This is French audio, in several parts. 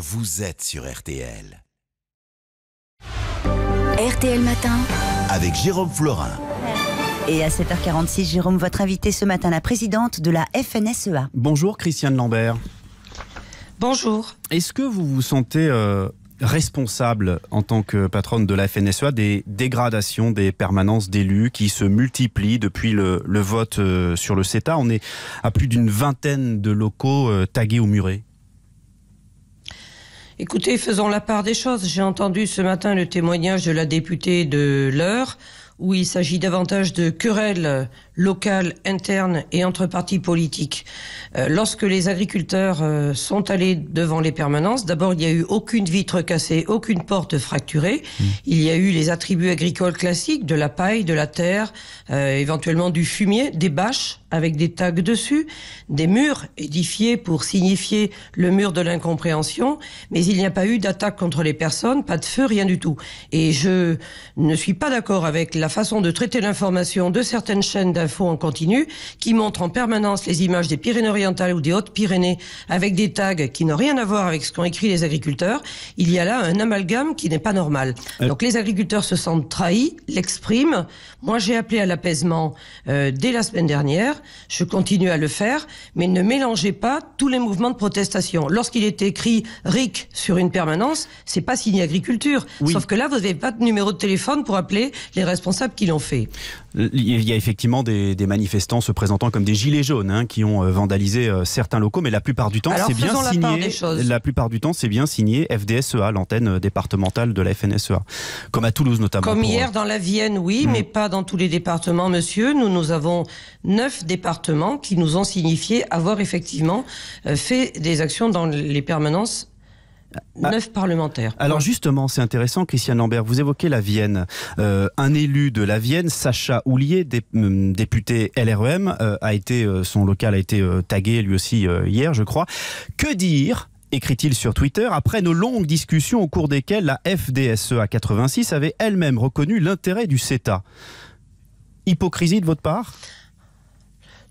Vous êtes sur RTL. RTL Matin. Avec Jérôme Florin. Et à 7h46, Jérôme, votre invité ce matin, la présidente de la FNSEA. Bonjour Christiane Lambert. Bonjour. Est-ce que vous vous sentez euh, responsable en tant que patronne de la FNSEA des dégradations des permanences d'élus qui se multiplient depuis le, vote euh, sur le CETA On est à plus d'une vingtaine de locaux euh, tagués au murés. Écoutez, faisons la part des choses. J'ai entendu ce matin le témoignage de la députée de L'Heure, où il s'agit davantage de querelles locales, internes et entre partis politiques. Euh, lorsque les agriculteurs euh, sont allés devant les permanences, d'abord il n'y a eu aucune vitre cassée, aucune porte fracturée. Mmh. Il y a eu les attributs agricoles classiques, de la paille, de la terre, euh, éventuellement du fumier, des bâches avec des tags dessus, des murs édifiés pour signifier le mur de l'incompréhension, mais il n'y a pas eu d'attaque contre les personnes, pas de feu, rien du tout. Et je ne suis pas d'accord avec la façon de traiter l'information de certaines chaînes infos en continu qui montrent en permanence les images des Pyrénées-Orientales ou des Hautes-Pyrénées avec des tags qui n'ont rien à voir avec ce qu'ont écrit les agriculteurs, il y a là un amalgame qui n'est pas normal. Euh. Donc les agriculteurs se sentent trahis, l'expriment. Moi, j'ai appelé à l'apaisement euh, dès la semaine dernière. Je continue à le faire, mais ne mélangez pas tous les mouvements de protestation. Lorsqu'il est écrit RIC sur une permanence, c'est pas signé agriculture. Sauf que là, vous n'avez pas de numéro de téléphone pour appeler les responsables qui l'ont fait. Il y a effectivement des, manifestants se présentant comme des gilets jaunes hein, qui ont euh, vandalisé euh, certains locaux, mais la plupart du temps, c'est bien signé. La, plupart du temps, c'est bien signé FDSEA, l'antenne euh, départementale de la FNSEA, comme à Toulouse notamment. Comme hier dans la Vienne, oui, hmm. mais pas dans tous les départements, monsieur. Nous, nous avons neuf départements qui nous ont signifié avoir effectivement fait des actions dans les permanences ah. Neuf parlementaires. Alors justement, c'est intéressant, Christian Lambert, vous évoquez la Vienne. Euh, un élu de la Vienne, Sacha Houlier, hum, député LREM, euh, a été, euh, son local a été tagué lui aussi hier, je crois. Que dire écrit-il sur Twitter, après nos longues discussions au cours desquelles la FDSE à 86 avait elle-même reconnu l'intérêt du CETA. Hypocrisie de votre part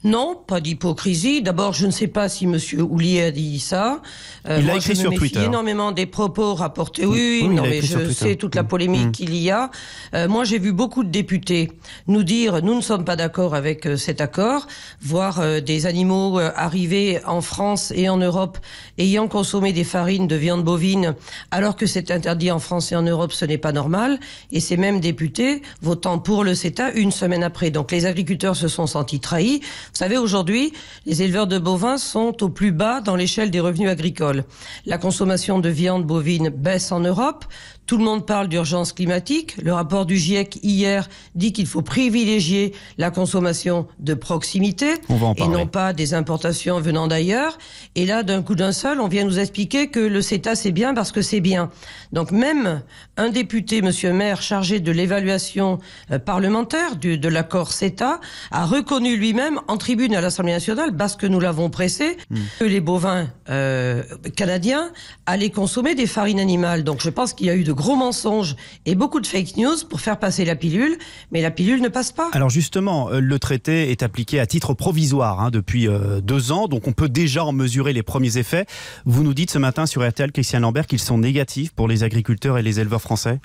non, pas d'hypocrisie. D'abord, je ne sais pas si Monsieur oulier a dit ça. Euh, il écrit je me énormément des propos rapportés. Oui, non, mais je sais toute la mm. polémique mm. qu'il y a. Euh, moi, j'ai vu beaucoup de députés nous dire nous ne sommes pas d'accord avec euh, cet accord, voir des animaux arrivés en France et en Europe ayant consommé des farines de viande bovine, alors que c'est interdit en France et en Europe, ce n'est pas normal. Et ces mêmes députés votant pour le CETA une semaine après. Donc les agriculteurs se sont sentis trahis. Vous savez, aujourd'hui, les éleveurs de bovins sont au plus bas dans l'échelle des revenus agricoles. La consommation de viande bovine baisse en Europe. Tout le monde parle d'urgence climatique. Le rapport du GIEC hier dit qu'il faut privilégier la consommation de proximité et non pas des importations venant d'ailleurs. Et là, d'un coup d'un seul, on vient nous expliquer que le CETA c'est bien parce que c'est bien. Donc même un député, Monsieur Maire, chargé de l'évaluation euh, parlementaire du, de l'accord CETA, a reconnu lui-même entre tribune à l'Assemblée nationale parce que nous l'avons pressé hmm. que les bovins euh, canadiens allaient consommer des farines animales. Donc je pense qu'il y a eu de gros mensonges et beaucoup de fake news pour faire passer la pilule, mais la pilule ne passe pas. Alors justement, euh, le traité est appliqué à titre provisoire hein, depuis euh, deux ans, donc on peut déjà en mesurer les premiers effets. Vous nous dites ce matin sur RTL, Christian Lambert, qu'ils sont négatifs pour les agriculteurs et les éleveurs français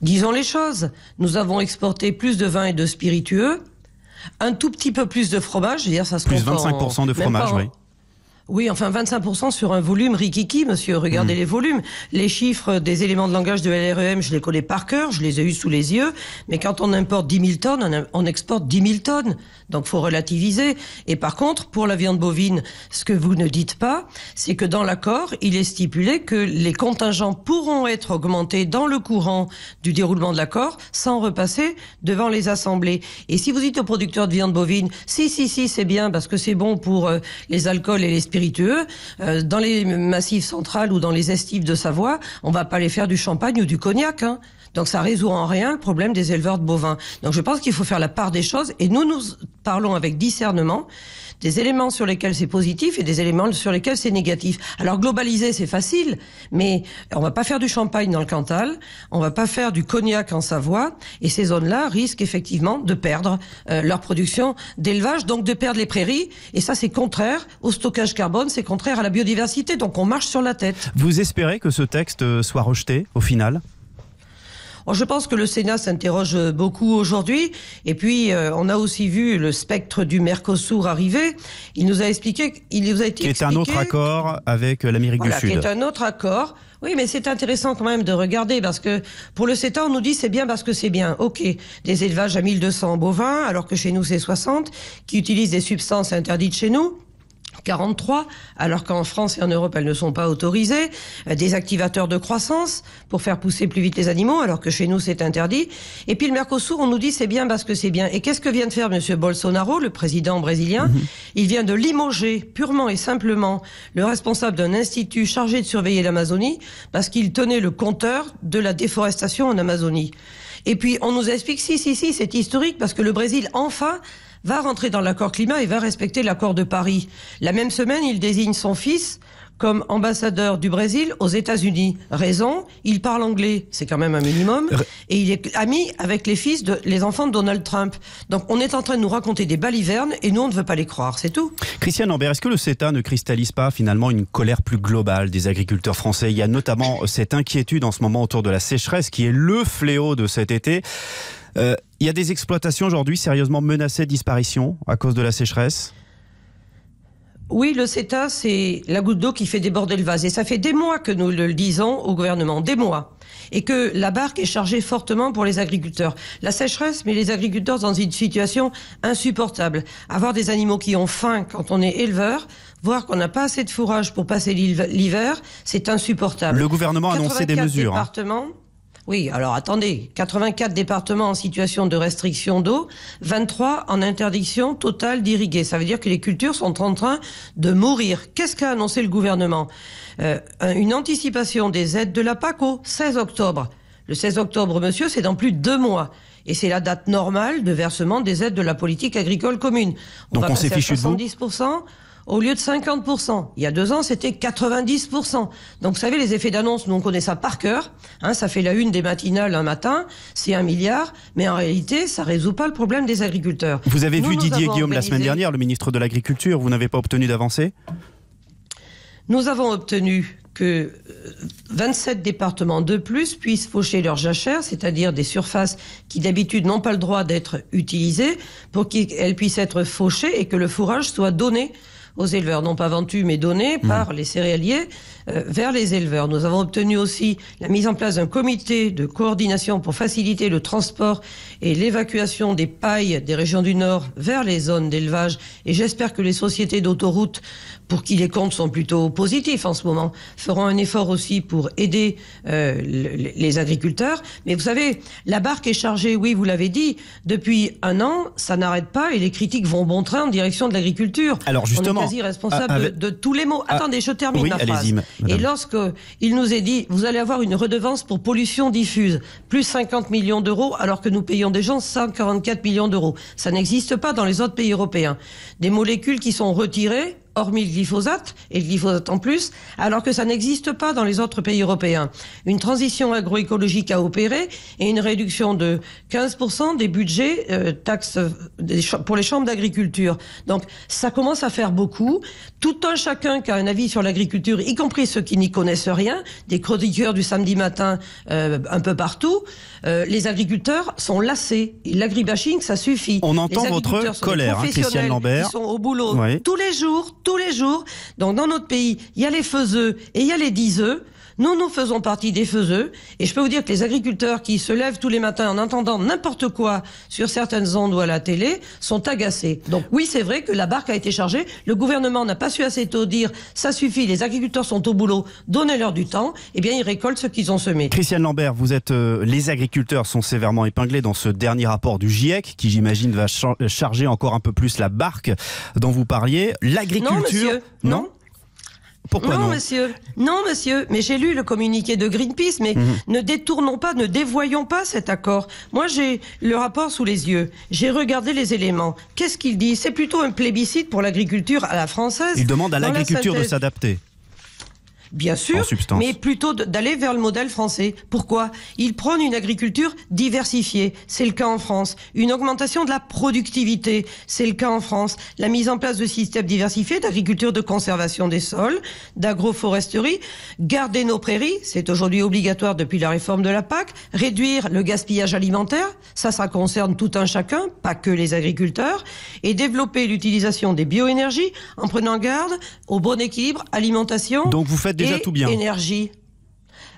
Disons les choses, nous avons exporté plus de vins et de spiritueux un tout petit peu plus de fromage. Dire, ça se plus 25% de fromage, oui. Oui, enfin 25% sur un volume rikiki, monsieur. Regardez hmm. les volumes. Les chiffres des éléments de langage de LREM, je les connais par cœur, je les ai eus sous les yeux. Mais quand on importe 10 000 tonnes, on, exporte 10 000 tonnes. Donc faut relativiser. Et par contre, pour la viande bovine, ce que vous ne dites pas, c'est que dans l'accord, il est stipulé que les contingents pourront être augmentés dans le courant du déroulement de l'accord sans repasser devant les assemblées. Et si vous dites aux producteurs de viande bovine, si, si, si, c'est bien parce que c'est bon pour euh, les alcools et les euh, dans les massifs centrales ou dans les estives de Savoie, on va pas aller faire du champagne ou du cognac. Hein. Donc ça résout en rien le problème des éleveurs de bovins. Donc je pense qu'il faut faire la part des choses et nous nous parlons avec discernement des éléments sur lesquels c'est positif et des éléments sur lesquels c'est négatif. Alors globaliser, c'est facile, mais on va pas faire du champagne dans le Cantal, on va pas faire du cognac en Savoie, et ces zones-là risquent effectivement de perdre euh, leur production d'élevage, donc de perdre les prairies, et ça c'est contraire au stockage carbone, c'est contraire à la biodiversité, donc on marche sur la tête. Vous espérez que ce texte euh, soit rejeté au final je pense que le Sénat s'interroge beaucoup aujourd'hui. Et puis, euh, on a aussi vu le spectre du Mercosur arriver. Il nous a expliqué, il nous a expliqué. Qui est un autre accord avec euh, l'Amérique du Sud. Qui est un autre accord. Oui, mais c'est intéressant quand même de regarder parce que pour le CETA, on nous dit c'est bien parce que c'est bien. Ok, des élevages à 1200 bovins, alors que chez nous c'est 60, qui utilisent des substances interdites chez nous. 43, alors qu'en France et en Europe, elles ne sont pas autorisées, euh, des activateurs de croissance pour faire pousser plus vite les animaux, alors que chez nous, c'est interdit. Et puis le Mercosur, on nous dit c'est bien parce que c'est bien. Et qu'est-ce que vient de faire M. Bolsonaro, le président brésilien mhm. Il vient de limoger purement et simplement le responsable d'un institut chargé de surveiller l'Amazonie parce qu'il tenait le compteur de la déforestation en Amazonie. Et puis on nous explique si, si, si, c'est historique parce que le Brésil, enfin, va rentrer dans l'accord climat et va respecter l'accord de Paris. La même semaine, il désigne son fils comme ambassadeur du Brésil aux États-Unis. Raison, il parle anglais, c'est quand même un minimum, et il est ami avec les fils de les enfants de Donald Trump. Donc on est en train de nous raconter des balivernes et nous on ne veut pas les croire, c'est tout. Christiane Lambert, est-ce que le CETA ne cristallise pas finalement une colère plus globale des agriculteurs français Il y a notamment euh, cette inquiétude en ce moment autour de la sécheresse qui est le fléau de cet été il euh, y a des exploitations aujourd'hui sérieusement menacées de disparition à cause de la sécheresse oui, le CETA, c'est la goutte d'eau qui fait déborder le vase. Et ça fait des mois que nous le disons au gouvernement, des mois. Et que la barque est chargée fortement pour les agriculteurs. La sécheresse met les agriculteurs dans une situation insupportable. Avoir des animaux qui ont faim quand on est éleveur, voir qu'on n'a pas assez de fourrage pour passer l'hiver, c'est insupportable. Le gouvernement a annoncé des mesures. Hein. Oui, alors attendez, 84 départements en situation de restriction d'eau, 23 en interdiction totale d'irriguer. Ça veut dire que les cultures sont en train de mourir. Qu'est-ce qu'a annoncé le gouvernement euh, Une anticipation des aides de la PAC au 16 octobre. Le 16 octobre, monsieur, c'est dans plus de deux mois. Et c'est la date normale de versement des aides de la politique agricole commune. On Donc on s'est fichu de vous au lieu de 50%. Il y a deux ans, c'était 90%. Donc, vous savez, les effets d'annonce, nous, on connaît ça par cœur. Hein, ça fait la une des matinales un matin, c'est un milliard, mais en réalité, ça résout pas le problème des agriculteurs. Vous avez vu Didier Guillaume la semaine dernière, le ministre de l'Agriculture, vous n'avez pas obtenu d'avancée Nous avons obtenu que 27 euh, départements de plus puissent faucher leurs jachères, c'est-à-dire des surfaces qui d'habitude n'ont pas le droit d'être utilisées, pour qu'elles puissent être fauchées et que le fourrage soit donné aux éleveurs, non pas vendus, mais donnés mmh. par les céréaliers euh, vers les éleveurs. Nous avons obtenu aussi la mise en place d'un comité de coordination pour faciliter le transport et l'évacuation des pailles des régions du Nord vers les zones d'élevage. Et j'espère que les sociétés d'autoroutes, pour qui les comptes sont plutôt positifs en ce moment, feront un effort aussi pour aider euh, les agriculteurs. Mais vous savez, la barque est chargée, oui, vous l'avez dit, depuis un an, ça n'arrête pas et les critiques vont bon train en direction de l'agriculture. Alors justement, responsable ah, de, tous les mots. Ah, Attendez, je termine phrase. Et lorsque il nous est dit, vous allez avoir une redevance pour pollution diffuse, plus 50 millions d'euros, alors que nous payons des gens 144 millions d'euros. Ça n'existe pas dans les autres pays européens. Des molécules qui sont retirées hormis le glyphosate, et le glyphosate en plus, alors que ça n'existe pas dans les autres pays européens. Une transition agroécologique a opéré, et une réduction de 15% des budgets euh, taxes pour les chambres d'agriculture. Donc ça commence à faire beaucoup. Tout un chacun qui a un avis sur l'agriculture, y compris ceux qui n'y connaissent rien, des chroniqueurs du samedi matin euh, un peu partout, euh, les agriculteurs sont lassés. L'agribashing, ça suffit. On entend votre colère, hein, Christiane Lambert. Ils sont au boulot tous les jours, tous les jours. Donc dans notre pays, il y a les faiseux et il y a les diseux. Nous, nous faisons partie des faiseux, et je peux vous dire que les agriculteurs qui se lèvent tous les matins en entendant n'importe quoi sur certaines ondes ou à la télé sont agacés. Donc oui, c'est vrai que la barque a été chargée. Le gouvernement n'a pas su assez tôt dire ça suffit, les agriculteurs sont au boulot, donnez-leur du temps. Eh bien, ils récoltent ce qu'ils ont semé. Christian Lambert, vous êtes euh, les agriculteurs sont sévèrement épinglés dans ce dernier rapport du GIEC, qui j'imagine va charger encore un peu plus la barque dont vous parliez. L'agriculture, non, monsieur, non non, monsieur. Non, monsieur. Mais j'ai lu le communiqué de Greenpeace, mais mhm. ne détournons pas, ne dévoyons pas cet accord. Moi, j'ai le rapport sous les yeux. J'ai regardé les éléments. Qu'est-ce qu'il dit C'est plutôt un plébiscite pour l'agriculture à la française. Il demande à l'agriculture de s'adapter bien sûr, mais plutôt d'aller vers le modèle français. Pourquoi Ils prônent une agriculture diversifiée, c'est le cas en France. Une augmentation de la productivité, c'est le cas en France. La mise en place de systèmes diversifiés d'agriculture de conservation des sols, d'agroforesterie, garder nos prairies, c'est aujourd'hui obligatoire depuis la réforme de la PAC, réduire le gaspillage alimentaire, ça, ça concerne tout un chacun, pas que les agriculteurs, et développer l'utilisation des bioénergies en prenant garde au bon équilibre alimentation. Donc vous faites déjà tout bien. Énergie.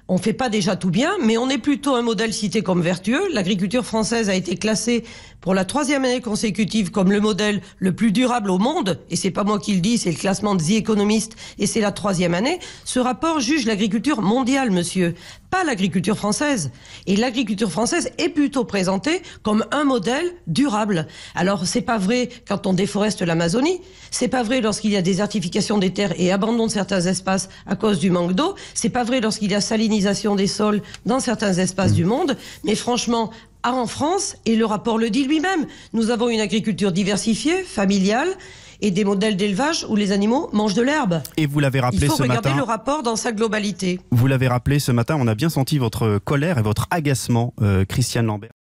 On fait pas déjà tout bien, mais on est plutôt un modèle cité comme vertueux. L'agriculture française a été classée pour la troisième année consécutive comme le modèle le plus durable au monde. Et c'est pas moi qui le dis, c'est le classement de The Economist et c'est la troisième année. Ce rapport juge l'agriculture mondiale, monsieur, pas l'agriculture française. Et l'agriculture française est plutôt présentée comme un modèle durable. Alors c'est pas vrai quand on déforeste l'Amazonie, c'est pas vrai lorsqu'il y a désertification des terres et abandon de certains espaces à cause du manque d'eau, c'est pas vrai lorsqu'il y a salinisation des sols dans certains espaces mmh. du monde, mais franchement en France, et le rapport le dit lui-même, nous avons une agriculture diversifiée, familiale, et des modèles d'élevage où les animaux mangent de l'herbe. Et vous l'avez rappelé ce matin. Il faut regarder le rapport dans sa globalité. Vous l'avez rappelé ce matin, on a bien senti votre colère et votre agacement, euh, Christiane Lambert.